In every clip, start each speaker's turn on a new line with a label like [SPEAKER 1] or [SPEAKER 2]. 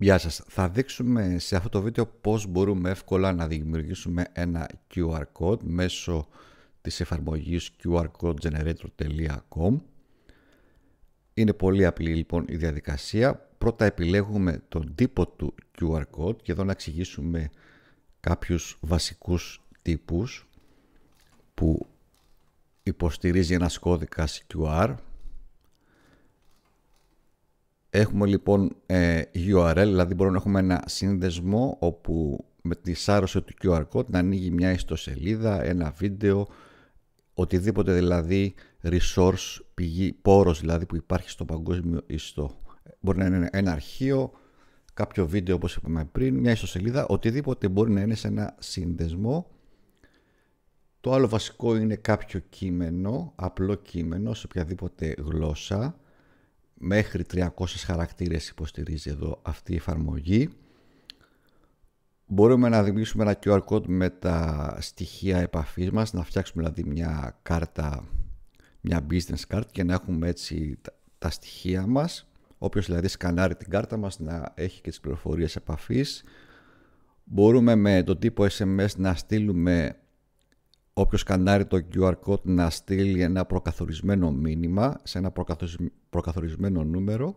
[SPEAKER 1] Γεια σας. Θα δείξουμε σε αυτό το βίντεο πώς μπορούμε εύκολα να δημιουργήσουμε ένα QR code μέσω της εφαρμογής qrcodegenerator.com Είναι πολύ απλή λοιπόν η διαδικασία. Πρώτα επιλέγουμε τον τύπο του QR code και εδώ να εξηγήσουμε κάποιους βασικούς τύπους που υποστηρίζει ένας κώδικας QR Έχουμε λοιπόν ε, URL, δηλαδή μπορούμε να έχουμε ένα σύνδεσμο όπου με τη σάρωση του QR code να ανοίγει μια ιστοσελίδα, ένα βίντεο, οτιδήποτε δηλαδή resource, πηγή, πόρος δηλαδή που υπάρχει στο παγκόσμιο ιστό. Μπορεί να είναι ένα αρχείο, κάποιο βίντεο όπως είπαμε πριν, μια ιστοσελίδα, οτιδήποτε μπορεί να είναι σε ένα σύνδεσμο. Το άλλο βασικό είναι κάποιο κείμενο, απλό κείμενο σε οποιαδήποτε γλώσσα μέχρι 300 χαρακτήρες υποστηρίζει εδώ αυτή η εφαρμογή. Μπορούμε να δημιουργήσουμε ένα QR code με τα στοιχεία επαφής μας, να φτιάξουμε δηλαδή μια κάρτα, μια business card και να έχουμε έτσι τα, στοιχεία μας. Όποιος δηλαδή σκανάρει την κάρτα μας να έχει και τις πληροφορίες επαφής. Μπορούμε με τον τύπο SMS να στείλουμε όποιος σκανάρει το QR code να στείλει ένα προκαθορισμένο μήνυμα σε ένα προκαθορισμένο νούμερο.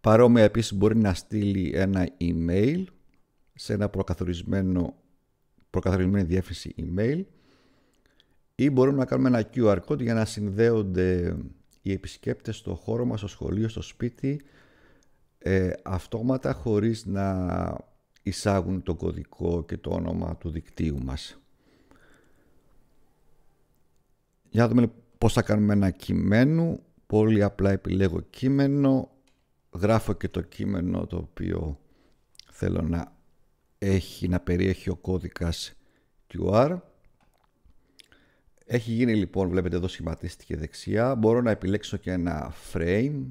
[SPEAKER 1] Παρόμοια επίσης μπορεί να στείλει ένα email σε ένα προκαθορισμένο, προκαθορισμένη διεύθυνση email ή μπορούμε να κάνουμε ένα QR code για να συνδέονται οι επισκέπτες στο χώρο μας, στο σχολείο, στο σπίτι ε, αυτόματα χωρίς να εισάγουν το κωδικό και το όνομα του δικτύου μας. Για να δούμε λοιπόν, πώς θα κάνουμε ένα κειμένο. Πολύ απλά επιλέγω κείμενο. Γράφω και το κείμενο το οποίο θέλω να έχει, να περιέχει ο κώδικας QR. Έχει γίνει λοιπόν, βλέπετε εδώ σχηματίστηκε δεξιά. Μπορώ να επιλέξω και ένα frame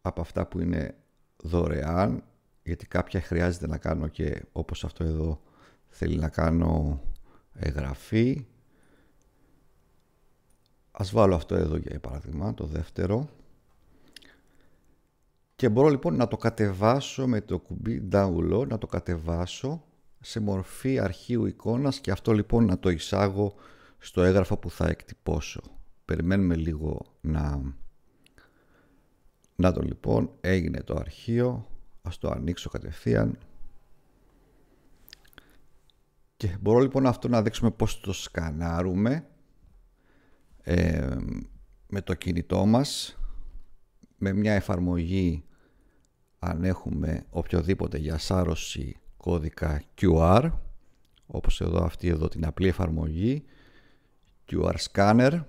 [SPEAKER 1] από αυτά που είναι δωρεάν γιατί κάποια χρειάζεται να κάνω και όπως αυτό εδώ θέλει να κάνω εγγραφή Ας βάλω αυτό εδώ για παράδειγμα, το δεύτερο. Και μπορώ λοιπόν να το κατεβάσω με το κουμπί download, να το κατεβάσω σε μορφή αρχείου εικόνας και αυτό λοιπόν να το εισάγω στο έγγραφο που θα εκτυπώσω. Περιμένουμε λίγο να... Να το λοιπόν, έγινε το αρχείο, ας το ανοίξω κατευθείαν. Και μπορώ λοιπόν αυτό να δείξουμε πώς το σκανάρουμε ε, με το κινητό μας με μια εφαρμογή αν έχουμε οποιοδήποτε για σάρωση κώδικα QR όπως εδώ αυτή εδώ την απλή εφαρμογή QR Scanner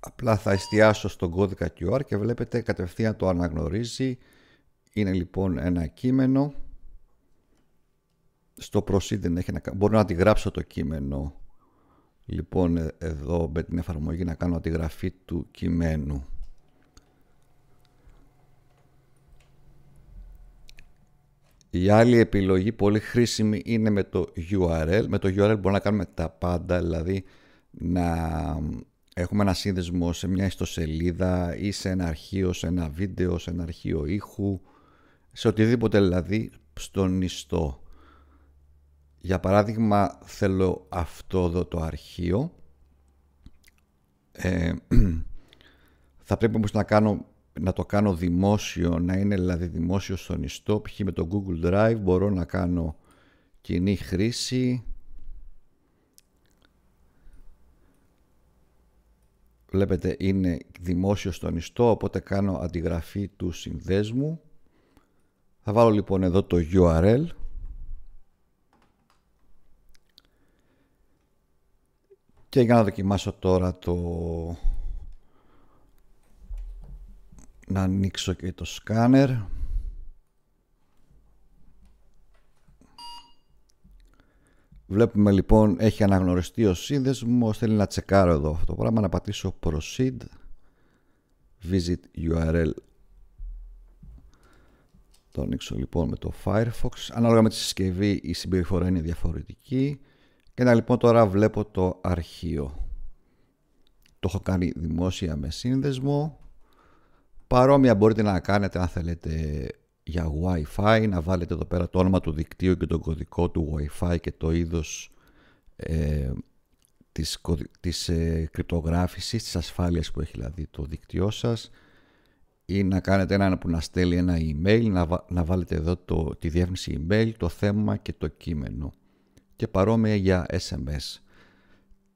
[SPEAKER 1] απλά θα εστιάσω στον κώδικα QR και βλέπετε κατευθείαν το αναγνωρίζει είναι λοιπόν ένα κείμενο στο προσίδεν έχει να... μπορώ να γράψω το κείμενο Λοιπόν, ε, εδώ με την εφαρμογή να κάνω τη γραφή του κειμένου. Η άλλη επιλογή πολύ χρήσιμη είναι με το URL. Με το URL μπορούμε να κάνουμε τα πάντα, δηλαδή να έχουμε ένα σύνδεσμο σε μια ιστοσελίδα ή σε ένα αρχείο, σε ένα βίντεο, σε ένα αρχείο ήχου, σε οτιδήποτε δηλαδή στον ιστό για παράδειγμα θέλω αυτό εδώ το αρχείο ε, θα πρέπει όμως να, κάνω, να το κάνω δημόσιο, να είναι δηλαδή δημόσιο στον ιστό, π.χ. με το Google Drive μπορώ να κάνω κοινή χρήση. Βλέπετε είναι δημόσιο στον ιστό, οπότε κάνω αντιγραφή του συνδέσμου. Θα βάλω λοιπόν εδώ το URL Και για να δοκιμάσω τώρα το... Να ανοίξω και το σκάνερ. Βλέπουμε λοιπόν έχει αναγνωριστεί ο σύνδεσμος, θέλει να τσεκάρω εδώ αυτό το πράγμα, να πατήσω proceed, visit URL. Το ανοίξω λοιπόν με το Firefox. Ανάλογα με τη συσκευή η συμπεριφορά είναι διαφορετική. Και να λοιπόν τώρα βλέπω το αρχείο. Το έχω κάνει δημόσια με σύνδεσμο. Παρόμοια μπορείτε να κάνετε αν θέλετε για Wi-Fi, να βάλετε εδώ πέρα το όνομα του δικτύου και τον κωδικό του Wi-Fi και το είδος ε, της, της ε, κρυπτογράφησης, της ασφάλειας που έχει δηλαδή το δίκτυό σας ή να κάνετε ένα που να στέλνει ένα email, να, βάλετε εδώ το, τη διεύθυνση email, το θέμα και το κείμενο και παρόμοια για SMS.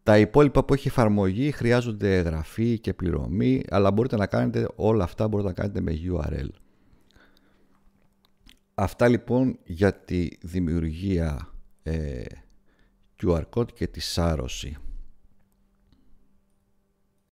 [SPEAKER 1] Τα υπόλοιπα που έχει εφαρμογή χρειάζονται εγγραφή και πληρωμή, αλλά μπορείτε να κάνετε όλα αυτά, μπορείτε να κάνετε με URL. Αυτά λοιπόν για τη δημιουργία ε, QR code και τη σάρωση.